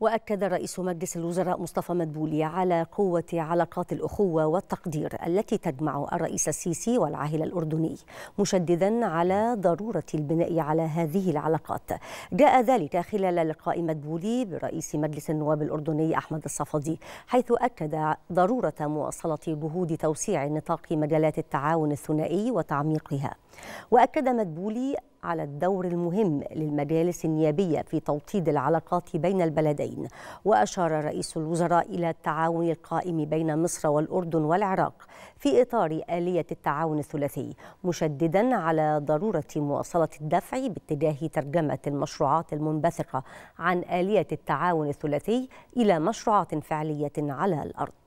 وأكد رئيس مجلس الوزراء مصطفى مدبولي على قوة علاقات الأخوة والتقدير التي تجمع الرئيس السيسي والعاهل الأردني مشددا على ضرورة البناء على هذه العلاقات جاء ذلك خلال لقاء مدبولي برئيس مجلس النواب الأردني أحمد الصفدي حيث أكد ضرورة مواصلة جهود توسيع نطاق مجالات التعاون الثنائي وتعميقها وأكد مدبولي على الدور المهم للمجالس النيابية في توطيد العلاقات بين البلدين البلدين وأشار رئيس الوزراء إلى التعاون القائم بين مصر والأردن والعراق في إطار آلية التعاون الثلاثي مشددا على ضرورة مواصلة الدفع باتجاه ترجمة المشروعات المنبثقة عن آلية التعاون الثلاثي إلى مشروعات فعلية على الأرض